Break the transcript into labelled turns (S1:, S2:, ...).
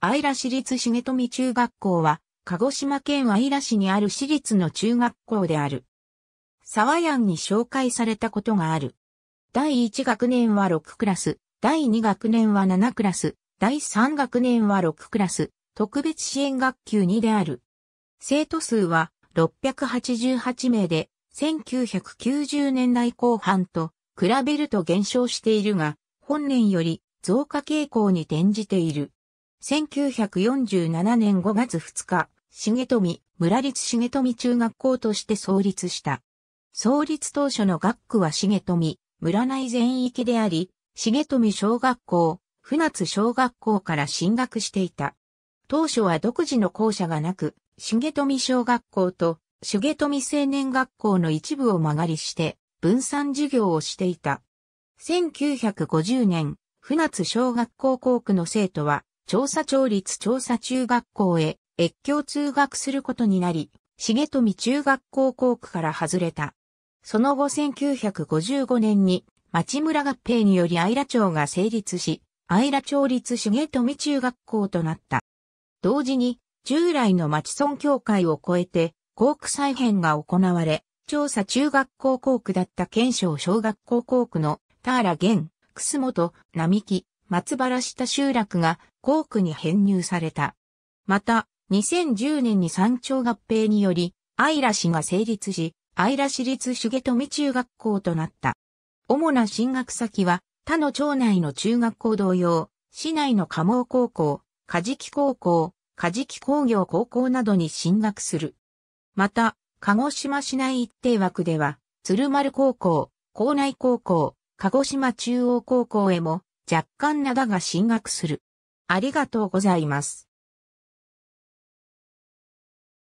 S1: イ良市立重富中学校は、鹿児島県イ良市にある市立の中学校である。沢屋に紹介されたことがある。第1学年は6クラス、第2学年は7クラス、第3学年は6クラス、特別支援学級2である。生徒数は688名で、1990年代後半と比べると減少しているが、本年より増加傾向に転じている。1947年5月2日、重富、村立重富中学校として創立した。創立当初の学区は重富、村内全域であり、重富小学校、船津小学校から進学していた。当初は独自の校舎がなく、重富小学校と重富青年学校の一部を曲がりして分散授業をしていた。1950年、船津小学校校区の生徒は調査庁立調査中学校へ越境通学することになり、重富中学校校区から外れた。その後1955年に町村合併により愛良町が成立し、愛良町立重富中学校となった。同時に従来の町村協会を超えて校区再編が行われ、調査中学校校区だった県省小学校校区の田原源、楠本、並木、松原下集落が校区に編入された。また、2010年に山頂合併により、愛良市が成立し、愛良市立主重富中学校となった。主な進学先は、他の町内の中学校同様、市内の加茂高校、加ジ木高校、加ジ木工業高校などに進学する。また、鹿児島市内一定枠では、鶴丸高校、校内高校、鹿児島中央高校へも若干なだが進学する。ありがとうございます。